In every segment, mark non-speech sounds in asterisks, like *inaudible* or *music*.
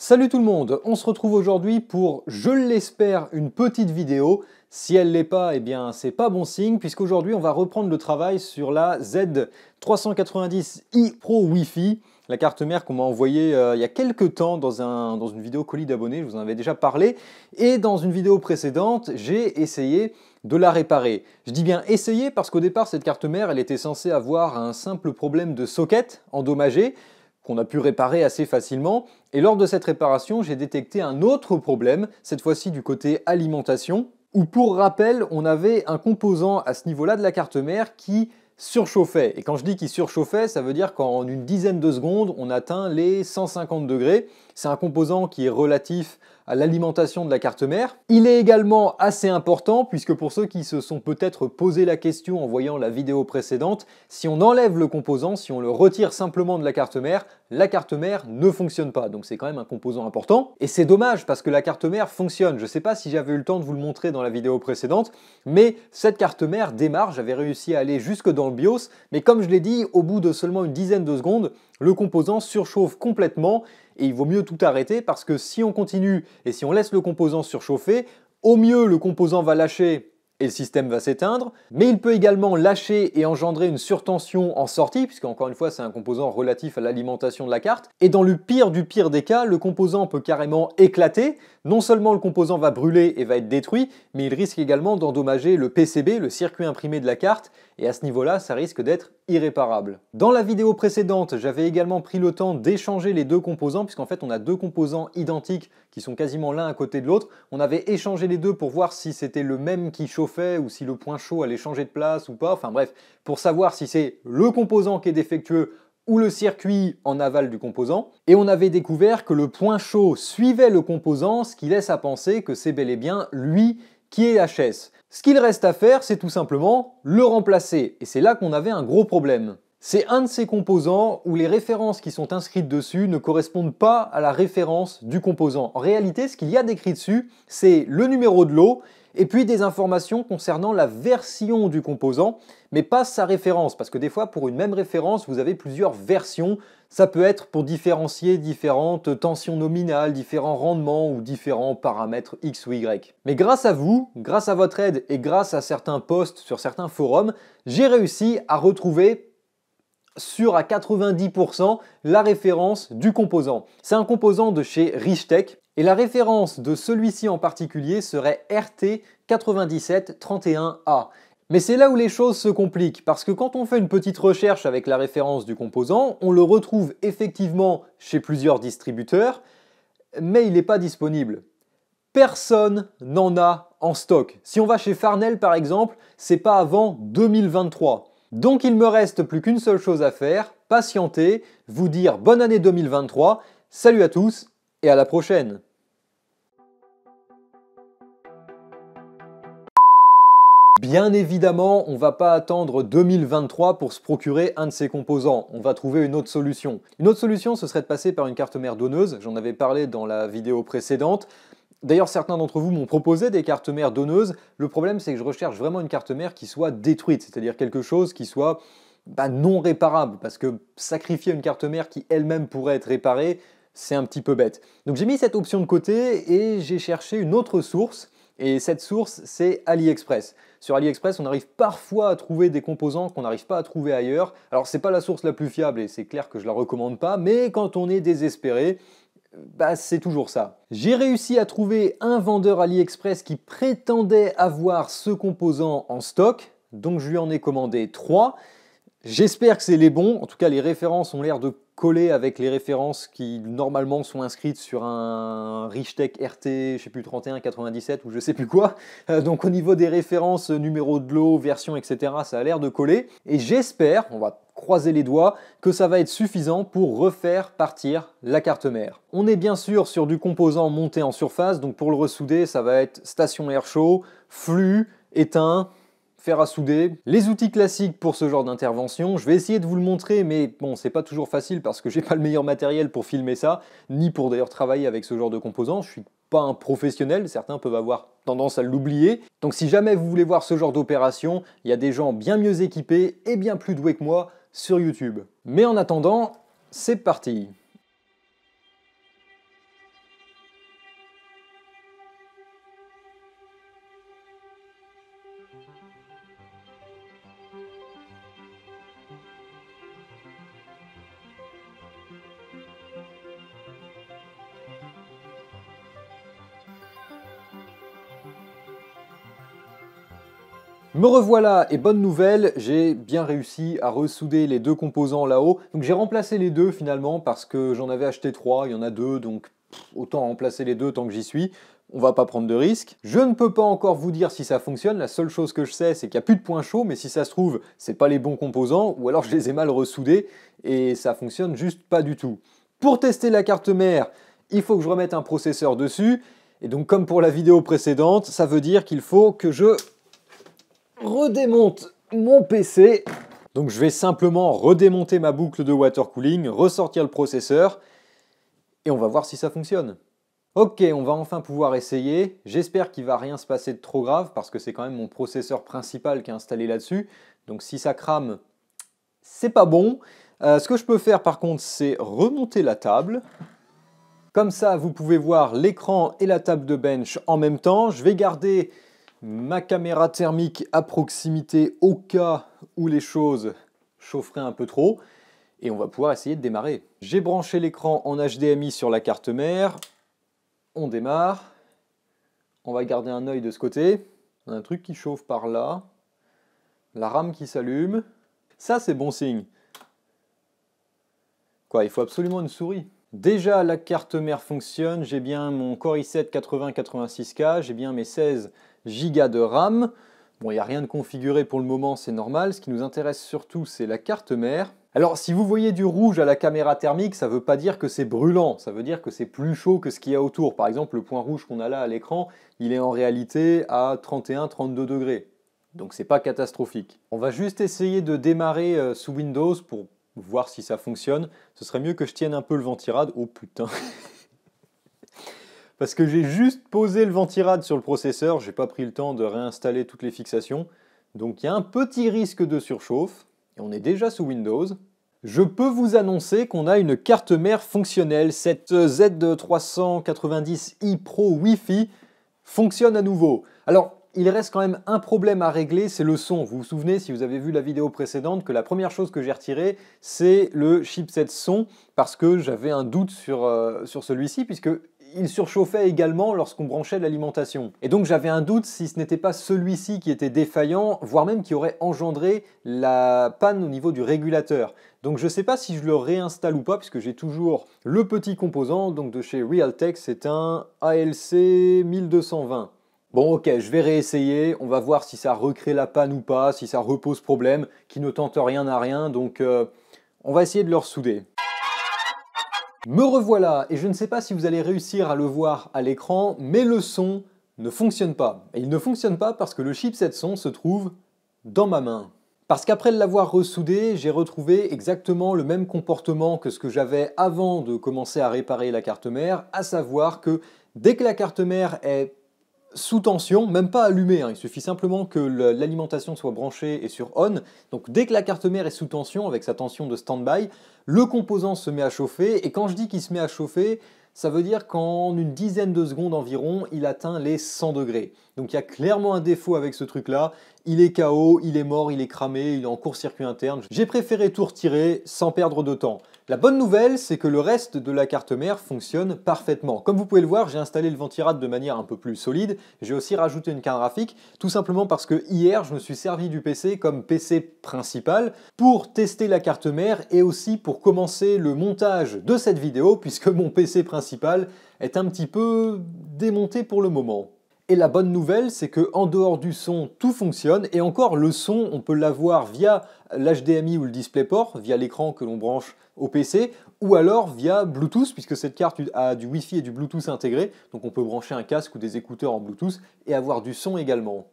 Salut tout le monde, on se retrouve aujourd'hui pour, je l'espère, une petite vidéo. Si elle l'est pas, eh bien c'est pas bon signe, puisqu'aujourd'hui on va reprendre le travail sur la Z390i Pro Wi-Fi, la carte mère qu'on m'a envoyée euh, il y a quelques temps dans, dans une vidéo colis d'abonnés, je vous en avais déjà parlé, et dans une vidéo précédente, j'ai essayé de la réparer. Je dis bien essayer parce qu'au départ cette carte mère, elle était censée avoir un simple problème de socket endommagé, qu'on a pu réparer assez facilement. Et lors de cette réparation, j'ai détecté un autre problème, cette fois-ci du côté alimentation, où pour rappel, on avait un composant à ce niveau-là de la carte mère qui surchauffait. Et quand je dis qu'il surchauffait, ça veut dire qu'en une dizaine de secondes, on atteint les 150 degrés. C'est un composant qui est relatif à l'alimentation de la carte mère. Il est également assez important puisque pour ceux qui se sont peut-être posé la question en voyant la vidéo précédente, si on enlève le composant, si on le retire simplement de la carte mère, la carte mère ne fonctionne pas. Donc c'est quand même un composant important. Et c'est dommage parce que la carte mère fonctionne. Je ne sais pas si j'avais eu le temps de vous le montrer dans la vidéo précédente, mais cette carte mère démarre. J'avais réussi à aller jusque dans le BIOS, mais comme je l'ai dit, au bout de seulement une dizaine de secondes, le composant surchauffe complètement et il vaut mieux tout arrêter parce que si on continue et si on laisse le composant surchauffer, au mieux le composant va lâcher et le système va s'éteindre, mais il peut également lâcher et engendrer une surtension en sortie, puisque encore une fois c'est un composant relatif à l'alimentation de la carte, et dans le pire du pire des cas, le composant peut carrément éclater, non seulement le composant va brûler et va être détruit, mais il risque également d'endommager le PCB, le circuit imprimé de la carte, et à ce niveau-là, ça risque d'être irréparable. Dans la vidéo précédente, j'avais également pris le temps d'échanger les deux composants, puisqu'en fait on a deux composants identiques qui sont quasiment l'un à côté de l'autre. On avait échangé les deux pour voir si c'était le même qui chauffait ou si le point chaud allait changer de place ou pas. Enfin bref, pour savoir si c'est le composant qui est défectueux ou le circuit en aval du composant, et on avait découvert que le point chaud suivait le composant, ce qui laisse à penser que c'est bel et bien lui qui est HS. Ce qu'il reste à faire, c'est tout simplement le remplacer. Et c'est là qu'on avait un gros problème. C'est un de ces composants où les références qui sont inscrites dessus ne correspondent pas à la référence du composant. En réalité, ce qu'il y a d'écrit dessus, c'est le numéro de l'eau et puis des informations concernant la version du composant, mais pas sa référence, parce que des fois pour une même référence, vous avez plusieurs versions. Ça peut être pour différencier différentes tensions nominales, différents rendements ou différents paramètres X ou Y. Mais grâce à vous, grâce à votre aide et grâce à certains posts sur certains forums, j'ai réussi à retrouver sur à 90% la référence du composant. C'est un composant de chez Richtech et la référence de celui-ci en particulier serait RT9731A. Mais c'est là où les choses se compliquent, parce que quand on fait une petite recherche avec la référence du composant, on le retrouve effectivement chez plusieurs distributeurs, mais il n'est pas disponible. Personne n'en a en stock. Si on va chez Farnell par exemple, c'est pas avant 2023. Donc il me reste plus qu'une seule chose à faire, patienter, vous dire bonne année 2023, salut à tous et à la prochaine Bien évidemment, on ne va pas attendre 2023 pour se procurer un de ces composants. On va trouver une autre solution. Une autre solution, ce serait de passer par une carte mère donneuse. J'en avais parlé dans la vidéo précédente. D'ailleurs, certains d'entre vous m'ont proposé des cartes mères donneuses. Le problème, c'est que je recherche vraiment une carte mère qui soit détruite, c'est-à-dire quelque chose qui soit bah, non réparable, parce que sacrifier une carte mère qui elle-même pourrait être réparée, c'est un petit peu bête. Donc j'ai mis cette option de côté et j'ai cherché une autre source. Et cette source, c'est AliExpress. Sur AliExpress, on arrive parfois à trouver des composants qu'on n'arrive pas à trouver ailleurs. Alors, c'est pas la source la plus fiable et c'est clair que je la recommande pas, mais quand on est désespéré, bah, c'est toujours ça. J'ai réussi à trouver un vendeur AliExpress qui prétendait avoir ce composant en stock, donc je lui en ai commandé 3. J'espère que c'est les bons. En tout cas, les références ont l'air de coller avec les références qui normalement sont inscrites sur un Richtech RT, je sais plus, 31, 97 ou je sais plus quoi. Euh, donc au niveau des références, numéro de l'eau, version, etc., ça a l'air de coller. Et j'espère, on va croiser les doigts, que ça va être suffisant pour refaire partir la carte mère. On est bien sûr sur du composant monté en surface, donc pour le ressouder, ça va être station air chaud, flux, éteint, à souder, les outils classiques pour ce genre d'intervention. Je vais essayer de vous le montrer, mais bon, c'est pas toujours facile parce que j'ai pas le meilleur matériel pour filmer ça, ni pour d'ailleurs travailler avec ce genre de composants. Je suis pas un professionnel, certains peuvent avoir tendance à l'oublier. Donc si jamais vous voulez voir ce genre d'opération, il y a des gens bien mieux équipés et bien plus doués que moi sur YouTube. Mais en attendant, c'est parti Me revoilà et bonne nouvelle, j'ai bien réussi à ressouder les deux composants là-haut. Donc j'ai remplacé les deux finalement parce que j'en avais acheté trois, il y en a deux, donc autant remplacer les deux tant que j'y suis. On va pas prendre de risques. Je ne peux pas encore vous dire si ça fonctionne, la seule chose que je sais c'est qu'il n'y a plus de points chauds, mais si ça se trouve, c'est pas les bons composants, ou alors je les ai mal ressoudés, et ça fonctionne juste pas du tout. Pour tester la carte mère, il faut que je remette un processeur dessus, et donc comme pour la vidéo précédente, ça veut dire qu'il faut que je redémonte mon PC. Donc je vais simplement redémonter ma boucle de water cooling, ressortir le processeur, et on va voir si ça fonctionne. Ok, on va enfin pouvoir essayer. J'espère qu'il va rien se passer de trop grave, parce que c'est quand même mon processeur principal qui est installé là-dessus. Donc si ça crame, c'est pas bon. Euh, ce que je peux faire par contre, c'est remonter la table. Comme ça, vous pouvez voir l'écran et la table de bench en même temps. Je vais garder ma caméra thermique à proximité au cas où les choses chaufferaient un peu trop et on va pouvoir essayer de démarrer. J'ai branché l'écran en HDMI sur la carte mère, on démarre, on va garder un œil de ce côté, un truc qui chauffe par là, la rame qui s'allume, ça c'est bon signe. Quoi, il faut absolument une souris. Déjà la carte mère fonctionne, j'ai bien mon Core i7 8086K, j'ai bien mes 16 Giga de RAM. Bon, il n'y a rien de configuré pour le moment, c'est normal. Ce qui nous intéresse surtout, c'est la carte mère. Alors, si vous voyez du rouge à la caméra thermique, ça ne veut pas dire que c'est brûlant, ça veut dire que c'est plus chaud que ce qu'il y a autour. Par exemple, le point rouge qu'on a là à l'écran, il est en réalité à 31-32 degrés. Donc c'est pas catastrophique. On va juste essayer de démarrer euh, sous Windows pour voir si ça fonctionne. Ce serait mieux que je tienne un peu le ventirad. Oh putain *laughs* parce que j'ai juste posé le ventirad sur le processeur, j'ai pas pris le temps de réinstaller toutes les fixations, donc il y a un petit risque de surchauffe, et on est déjà sous Windows. Je peux vous annoncer qu'on a une carte mère fonctionnelle, cette Z390i Pro Wi-Fi fonctionne à nouveau. Alors, il reste quand même un problème à régler, c'est le son. Vous vous souvenez, si vous avez vu la vidéo précédente, que la première chose que j'ai retirée, c'est le chipset son, parce que j'avais un doute sur, euh, sur celui-ci, puisque il surchauffait également lorsqu'on branchait l'alimentation. Et donc j'avais un doute si ce n'était pas celui-ci qui était défaillant, voire même qui aurait engendré la panne au niveau du régulateur. Donc je ne sais pas si je le réinstalle ou pas, puisque j'ai toujours le petit composant donc de chez Realtek, c'est un ALC 1220. Bon ok, je vais réessayer, on va voir si ça recrée la panne ou pas, si ça repose problème, qui ne tente rien à rien, donc euh, on va essayer de le ressouder. Me revoilà, et je ne sais pas si vous allez réussir à le voir à l'écran, mais le son ne fonctionne pas. Et il ne fonctionne pas parce que le chipset son se trouve dans ma main. Parce qu'après l'avoir ressoudé, j'ai retrouvé exactement le même comportement que ce que j'avais avant de commencer à réparer la carte mère, à savoir que dès que la carte mère est sous tension, même pas allumé, hein. il suffit simplement que l'alimentation soit branchée et sur on. Donc dès que la carte mère est sous tension, avec sa tension de standby, le composant se met à chauffer, et quand je dis qu'il se met à chauffer, ça veut dire qu'en une dizaine de secondes environ, il atteint les 100 degrés. Donc il y a clairement un défaut avec ce truc-là. Il est KO, il est mort, il est cramé, il est en court-circuit interne. J'ai préféré tout retirer sans perdre de temps. La bonne nouvelle, c'est que le reste de la carte mère fonctionne parfaitement. Comme vous pouvez le voir, j'ai installé le ventirad de manière un peu plus solide. J'ai aussi rajouté une carte graphique, tout simplement parce que hier, je me suis servi du PC comme PC principal pour tester la carte mère et aussi pour commencer le montage de cette vidéo, puisque mon PC principal est un petit peu démonté pour le moment. Et la bonne nouvelle, c'est que en dehors du son, tout fonctionne. Et encore, le son, on peut l'avoir via l'HDMI ou le DisplayPort, via l'écran que l'on branche au PC, ou alors via Bluetooth, puisque cette carte a du Wi-Fi et du Bluetooth intégré. Donc on peut brancher un casque ou des écouteurs en Bluetooth et avoir du son également.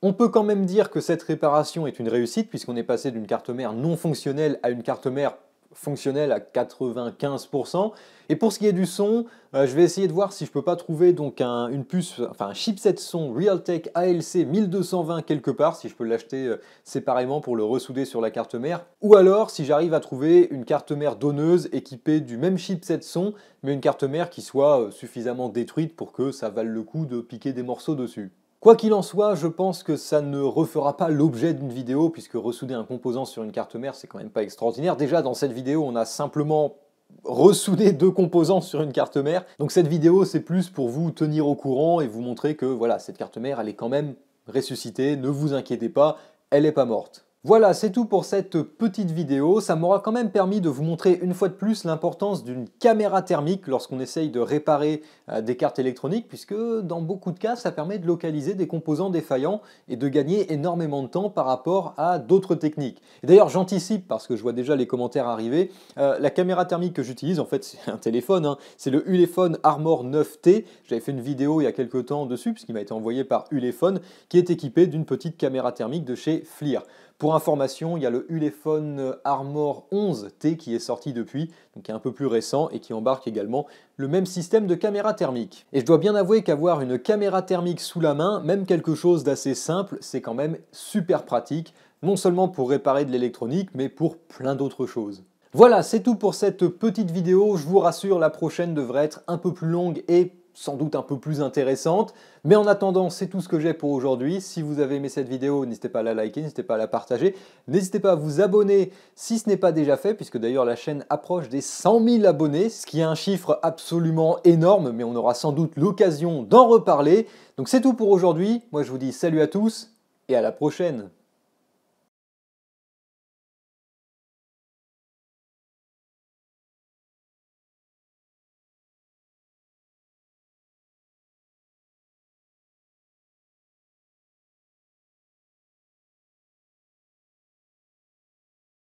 On peut quand même dire que cette réparation est une réussite puisqu'on est passé d'une carte mère non fonctionnelle à une carte mère fonctionnel à 95%. Et pour ce qui est du son, euh, je vais essayer de voir si je peux pas trouver donc un, une puce, enfin un chipset son Realtek ALC 1220 quelque part, si je peux l'acheter euh, séparément pour le ressouder sur la carte mère, ou alors si j'arrive à trouver une carte mère donneuse équipée du même chipset son, mais une carte mère qui soit euh, suffisamment détruite pour que ça vale le coup de piquer des morceaux dessus. Quoi qu'il en soit, je pense que ça ne refera pas l'objet d'une vidéo, puisque ressouder un composant sur une carte mère, c'est quand même pas extraordinaire. Déjà, dans cette vidéo, on a simplement ressoudé deux composants sur une carte mère. Donc cette vidéo, c'est plus pour vous tenir au courant et vous montrer que voilà, cette carte mère, elle est quand même ressuscitée, ne vous inquiétez pas, elle n'est pas morte. Voilà, c'est tout pour cette petite vidéo. Ça m'aura quand même permis de vous montrer une fois de plus l'importance d'une caméra thermique lorsqu'on essaye de réparer euh, des cartes électroniques, puisque dans beaucoup de cas, ça permet de localiser des composants défaillants et de gagner énormément de temps par rapport à d'autres techniques. D'ailleurs, j'anticipe, parce que je vois déjà les commentaires arriver, euh, la caméra thermique que j'utilise, en fait, c'est un téléphone, hein. c'est le Ulefone Armor 9T. J'avais fait une vidéo il y a quelques temps dessus, puisqu'il m'a été envoyé par Ulephone, qui est équipé d'une petite caméra thermique de chez FLIR. Pour information, il y a le Ulefone Armor 11T qui est sorti depuis, donc qui est un peu plus récent et qui embarque également le même système de caméra thermique. Et je dois bien avouer qu'avoir une caméra thermique sous la main, même quelque chose d'assez simple, c'est quand même super pratique, non seulement pour réparer de l'électronique, mais pour plein d'autres choses. Voilà, c'est tout pour cette petite vidéo. Je vous rassure, la prochaine devrait être un peu plus longue et sans doute un peu plus intéressante. Mais en attendant, c'est tout ce que j'ai pour aujourd'hui. Si vous avez aimé cette vidéo, n'hésitez pas à la liker, n'hésitez pas à la partager. N'hésitez pas à vous abonner si ce n'est pas déjà fait, puisque d'ailleurs la chaîne approche des 100 000 abonnés, ce qui est un chiffre absolument énorme, mais on aura sans doute l'occasion d'en reparler. Donc c'est tout pour aujourd'hui. Moi je vous dis salut à tous et à la prochaine.